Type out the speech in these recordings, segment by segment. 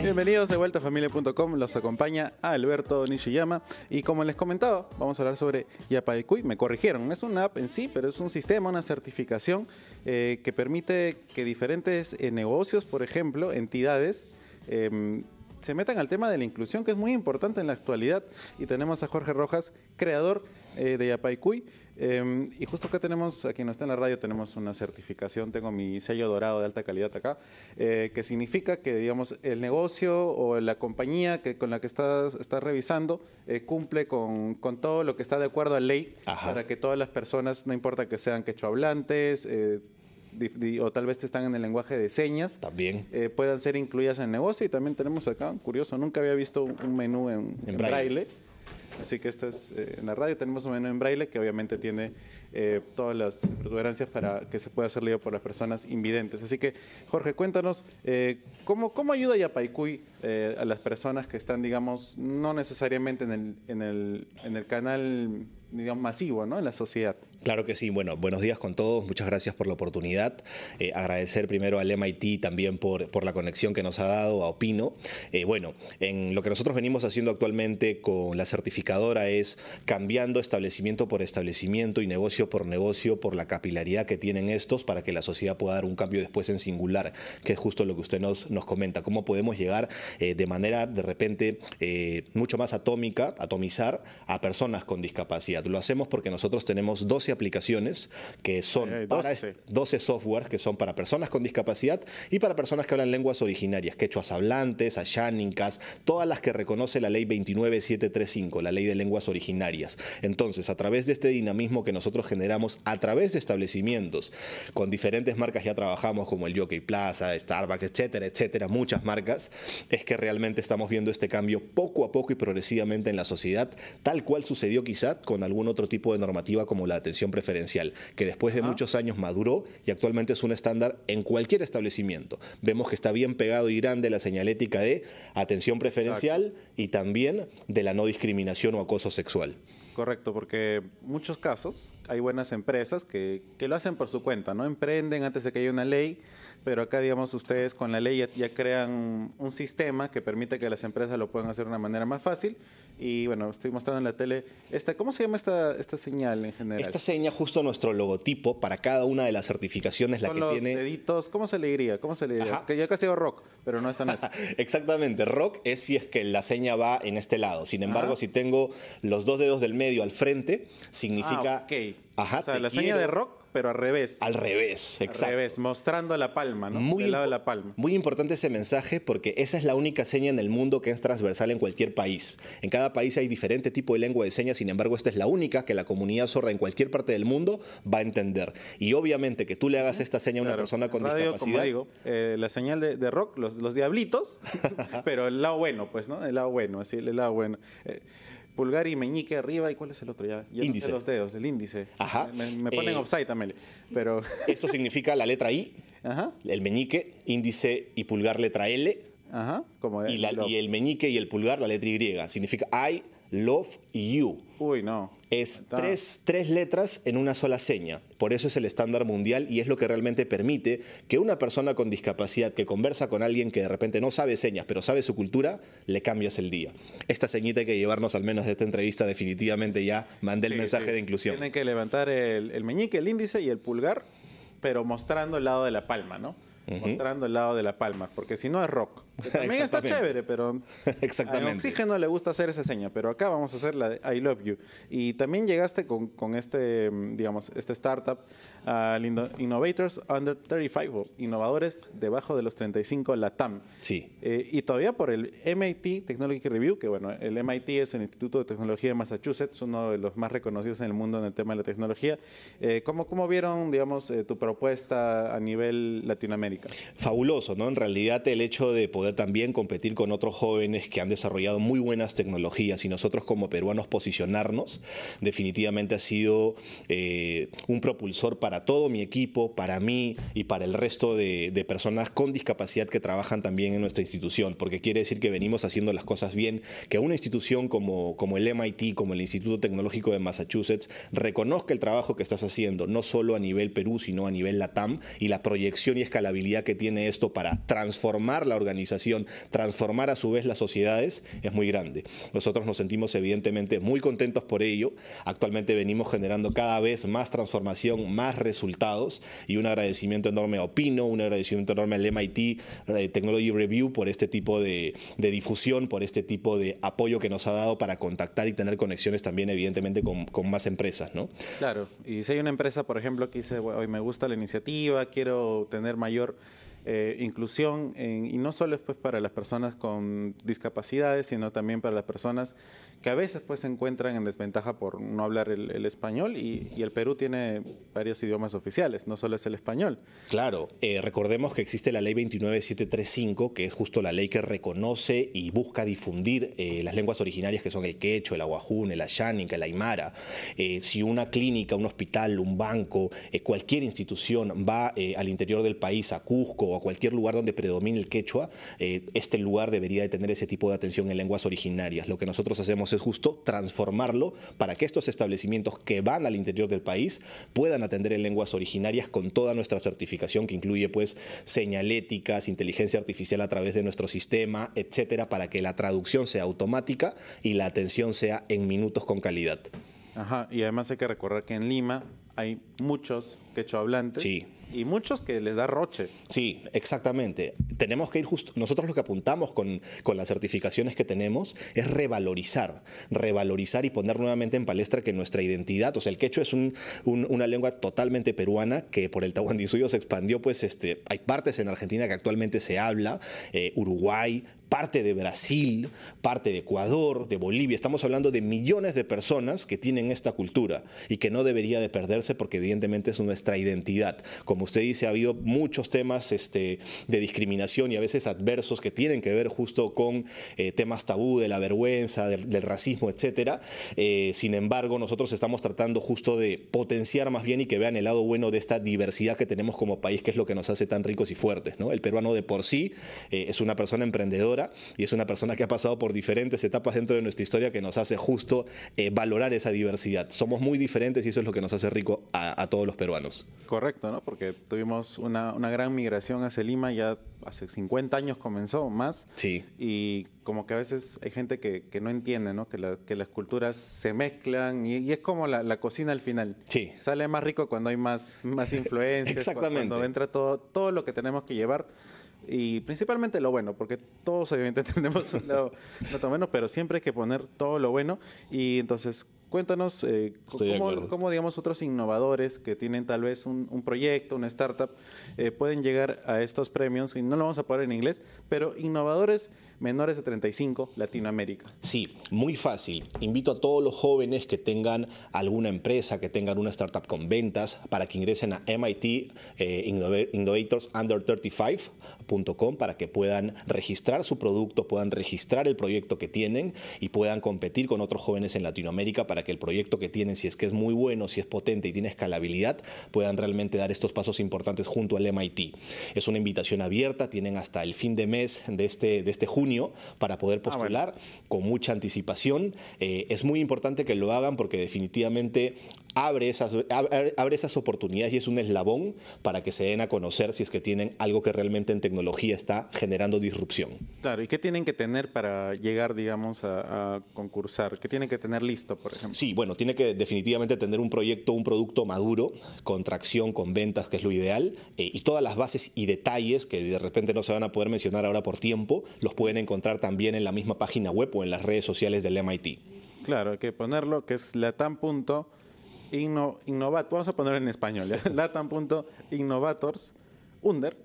Bienvenidos de vuelta a familia.com, los acompaña Alberto Nishiyama y como les comentaba, vamos a hablar sobre Yapaikui, me corrigieron, es una app en sí, pero es un sistema, una certificación eh, que permite que diferentes eh, negocios, por ejemplo, entidades, em, se metan al tema de la inclusión que es muy importante en la actualidad y tenemos a Jorge Rojas, creador eh, de Yapaycuy. Em, y justo acá tenemos, aquí no está en la radio, tenemos una certificación, tengo mi sello dorado de alta calidad acá, eh, que significa que, digamos, el negocio o la compañía que, con la que estás, revisando eh, cumple con, todo lo que está de acuerdo a ley para que todas las personas, no importa que sean quechua hablantes, o tal vez están en el lenguaje de señas, también puedan ser incluidas en el negocio. Y también tenemos acá, curioso, nunca había visto un menú en, braille. Así que esta es eh, en la radio. Tenemos un menú en braille que obviamente tiene eh, todas las protuberancias para que se pueda hacer leído por las personas invidentes. Así que, Jorge, cuéntanos, eh, ¿cómo, ayuda Yapaicuy eh, a las personas que están, digamos, no necesariamente en el, en el, en el canal digamos, masivo ¿no? en la sociedad. Claro que sí. Bueno, buenos días con todos. Muchas gracias por la oportunidad. Eh, agradecer primero al MIT también por, por la conexión que nos ha dado a Opino. Eh, bueno, en lo que nosotros venimos haciendo actualmente con la certificadora es cambiando establecimiento por establecimiento y negocio por negocio por la capilaridad que tienen estos para que la sociedad pueda dar un cambio después en singular, que es justo lo que usted nos, nos comenta. ¿Cómo podemos llegar eh, de manera de repente mucho más atómica, atomizar a personas con discapacidad? Lo hacemos porque nosotros tenemos 12 aplicaciones que son 12. softwares que son para personas con discapacidad y para personas que hablan lenguas originarias, quechuas hablantes, ayánicas, todas las que reconoce la ley 29735, la ley de lenguas originarias. Entonces, a través de este dinamismo que nosotros generamos a través de establecimientos con diferentes marcas ya trabajamos como el Jockey Plaza, Starbucks, etcétera, etcétera, muchas marcas, es que realmente estamos viendo este cambio poco a poco y progresivamente en la sociedad, tal cual sucedió quizá con algunos algún otro tipo de normativa como la atención preferencial, que después de muchos años maduró y actualmente es un estándar en cualquier establecimiento. Vemos que está bien pegado y grande la señalética de atención preferencial y también de la no discriminación o acoso sexual. Correcto, porque muchos casos hay buenas empresas que, que lo hacen por su cuenta, ¿no? Emprenden antes de que haya una ley pero acá, digamos, ustedes con la ley ya, crean un sistema que permite que las empresas lo puedan hacer de una manera más fácil. Y bueno, estoy mostrando en la tele, esta, ¿cómo se llama esta, esta señal en general? Esta seña, justo nuestro logotipo para cada una de las certificaciones, la que los Deditos, ¿Cómo se le diría? ¿Cómo se le Que yo casi digo rock, pero no es tan Exactamente, rock es si es que la seña va en este lado. Sin embargo, si tengo los dos dedos del medio al frente, significa. Ah, Ajá, o sea, la seña de rock pero al revés. Al revés, exacto. Al revés, mostrando la palma, ¿no? Muy lado la palma. Muy importante ese mensaje porque esa es la única seña en el mundo que es transversal en cualquier país. En cada país hay diferente tipo de lengua de señas, sin embargo, esta es la única que la comunidad sorda en cualquier parte del mundo va a entender. Y obviamente que tú le hagas esta seña a una persona con discapacidad. Eh, la señal de, rock, los, diablitos, pero el lado bueno, pues, ¿no? El lado bueno, así, el lado bueno. Eh, pulgar y meñique arriba y cuál es el otro ya, índice los dedos el índice ajá me, ponen offside eh, también pero esto significa la letra i el meñique índice y pulgar letra l ajá como y, la, y el meñique y el pulgar la letra y significa I love you uy no es tres, letras en una sola seña. Por eso es el estándar mundial y es lo que realmente permite que una persona con discapacidad que conversa con alguien que de repente no sabe señas, pero sabe su cultura, le cambias el día. Esta señita hay que llevarnos al menos de esta entrevista definitivamente ya. Mandé el mensaje de inclusión. Tienen que levantar el, meñique, el índice y el pulgar, pero mostrando el lado de la palma, ¿no? Mostrando el lado de la palma, porque si no es rock también está chévere, pero Exactamente. a Oxígeno le gusta hacer esa seña, pero acá vamos a hacer la de I love you. Y también llegaste con, con este, mm, digamos, este startup al ah, Innovators Under 35, innovadores debajo de los 35 LATAM. Sí. Eh, y todavía por el MIT Technology Review, que bueno, el MIT es el Instituto de Tecnología de Massachusetts, uno de los más reconocidos en el mundo en el tema de la tecnología. Eh, ¿cómo, ¿cómo, vieron, digamos, eh, tu propuesta a nivel Latinoamérica? Fabuloso, ¿no? En realidad el hecho de poder también competir con otros jóvenes que han desarrollado muy buenas tecnologías y nosotros como peruanos posicionarnos definitivamente ha sido eh, un propulsor para todo mi equipo, para mí y para el resto de, de personas con discapacidad que trabajan también en nuestra institución, porque quiere decir que venimos haciendo las cosas bien, que una institución como, como el MIT, como el Instituto Tecnológico de Massachusetts, reconozca el trabajo que estás haciendo, no solo a nivel Perú, sino a nivel LATAM y la proyección y escalabilidad que tiene esto para transformar la organización transformar a su vez las sociedades es muy grande. Nosotros nos sentimos evidentemente muy contentos por ello. Actualmente venimos generando cada vez más transformación, más resultados y un agradecimiento enorme a Opino, un agradecimiento enorme al MIT eh, Technology Review por este tipo de, difusión, por este tipo de apoyo que nos ha dado para contactar y tener conexiones también evidentemente con, con más empresas, ¿no? Claro, y si hay una empresa, por ejemplo, que dice, hoy me gusta la iniciativa, quiero tener mayor eh, inclusión, y no solo pues, para las personas con discapacidades, sino también para las personas que a veces pues, se encuentran en desventaja por no hablar el, español, y, el Perú tiene varios idiomas oficiales, no solo es el español. Claro, eh, recordemos que existe la ley 29735, que es justo la ley que reconoce y busca difundir eh, las lenguas originarias que son el quechua, el aguajún, el Ayánica, el aymara. si una clínica, un hospital, un banco, cualquier institución va al interior del país, a Cusco, o a cualquier lugar donde predomine el quechua, eh, este lugar debería de tener ese tipo de atención en lenguas originarias. Lo que nosotros hacemos es justo transformarlo para que estos establecimientos que van al interior del país puedan atender en lenguas originarias con toda nuestra certificación que incluye pues señaléticas, inteligencia artificial a través de nuestro sistema, etcétera, para que la traducción sea automática y la atención sea en minutos con calidad. Ajá, y además hay que recordar que en Lima hay muchos quechua hablantes. Sí y muchos que les da roche. Sí, exactamente. Tenemos que ir justo, nosotros lo que apuntamos con, las certificaciones que tenemos es revalorizar, revalorizar y poner nuevamente en palestra que nuestra identidad, o sea, el quechua es un, una lengua totalmente peruana que por el suyo se expandió, pues este, hay partes en Argentina que actualmente se habla, eh, Uruguay, parte de Brasil, parte de Ecuador, de Bolivia. Estamos hablando de millones de personas que tienen esta cultura y que no debería de perderse porque evidentemente es nuestra identidad como usted dice, ha habido muchos temas este, de discriminación y a veces adversos que tienen que ver justo con eh, temas tabú, de la vergüenza, del, racismo, etcétera. Eh, sin embargo, nosotros estamos tratando justo de potenciar más bien y que vean el lado bueno de esta diversidad que tenemos como país, que es lo que nos hace tan ricos y fuertes. El peruano de por sí eh, es una persona emprendedora y es una persona que ha pasado por diferentes etapas dentro de nuestra historia que nos hace justo valorar esa diversidad. Somos muy diferentes y eso es lo que nos hace rico a, a todos los peruanos. Correcto, ¿no? Porque tuvimos una, una, gran migración hacia Lima, ya hace 50 años comenzó más. Sí. Y como que a veces hay gente que, que no entiende, ¿no? Que, que, las culturas se mezclan y, es como la, la, cocina al final. Sí. Sale más rico cuando hay más, más influencias. Exactamente. Cuando entra todo, todo lo que tenemos que llevar y principalmente lo bueno, porque todos obviamente tenemos un lado no tan bueno, pero siempre hay que poner todo lo bueno y entonces Cuéntanos eh, cómo, digamos, otros innovadores que tienen tal vez un, proyecto, una startup, eh, pueden llegar a estos premios, y no lo vamos a poner en inglés, pero innovadores menores de 35, Latinoamérica. Sí, muy fácil. Invito a todos los jóvenes que tengan alguna empresa, que tengan una startup con ventas, para que ingresen a MIT eh, Innovators under 35com para que puedan registrar su producto, puedan registrar el proyecto que tienen y puedan competir con otros jóvenes en Latinoamérica para que el proyecto que tienen, si es que es muy bueno, si es potente y tiene escalabilidad, puedan realmente dar estos pasos importantes junto al MIT. Es una invitación abierta, tienen hasta el fin de mes de este, de este junio para poder ah, postular con mucha anticipación. Eh, es muy importante que lo hagan porque definitivamente abre esas, esas oportunidades y es un eslabón para que se den a conocer si es que tienen algo que realmente en tecnología está generando disrupción. Claro, ¿y qué tienen que tener para llegar, digamos, a concursar? ¿Qué tienen que tener listo, por ejemplo? Sí, bueno, tiene que definitivamente tener un proyecto, un producto maduro, con tracción, con ventas, que es lo ideal, eh, y todas las bases y detalles que de repente no se van a poder mencionar ahora por tiempo, los pueden encontrar también en la misma página web o en las redes sociales del MIT. Claro, hay que ponerlo, que es latam.innovators, vamos a ponerlo en español, ¿eh? lataminnovatorsunder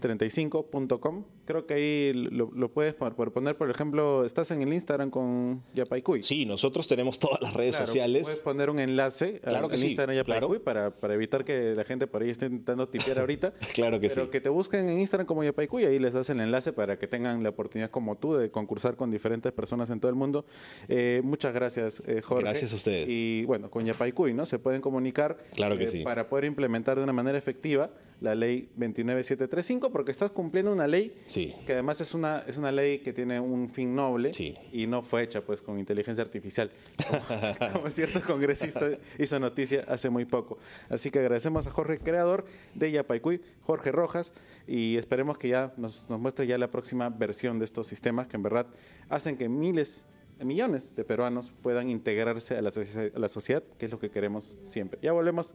35.com creo que ahí lo, puedes poner. poner, por ejemplo, estás en el Instagram con Yapaicuy. Sí, nosotros tenemos todas las redes sociales. Puedes poner un enlace claro que Instagram Yapaicuy para, evitar que la gente por ahí esté intentando tipear ahorita. claro que sí. Pero que te busquen en Instagram como Yapaicuy, ahí les das el enlace para que tengan la oportunidad como tú de concursar con diferentes personas en todo el mundo. Eh, muchas gracias, eh, Jorge. Gracias a ustedes. Y bueno, con Yapaicuy, ¿no? Se pueden comunicar claro que eh, sí. para poder implementar de una manera efectiva la ley 29735 porque estás cumpliendo una ley sí que además es una, es una ley que tiene un fin noble y no fue hecha pues con inteligencia artificial, como, cierto congresista hizo noticia hace muy poco. Así que agradecemos a Jorge, creador de Yapaycuy, Jorge Rojas, y esperemos que ya nos, nos muestre ya la próxima versión de estos sistemas que en verdad hacen que miles millones de peruanos puedan integrarse a la, a la sociedad, que es lo que queremos siempre. Ya volvemos.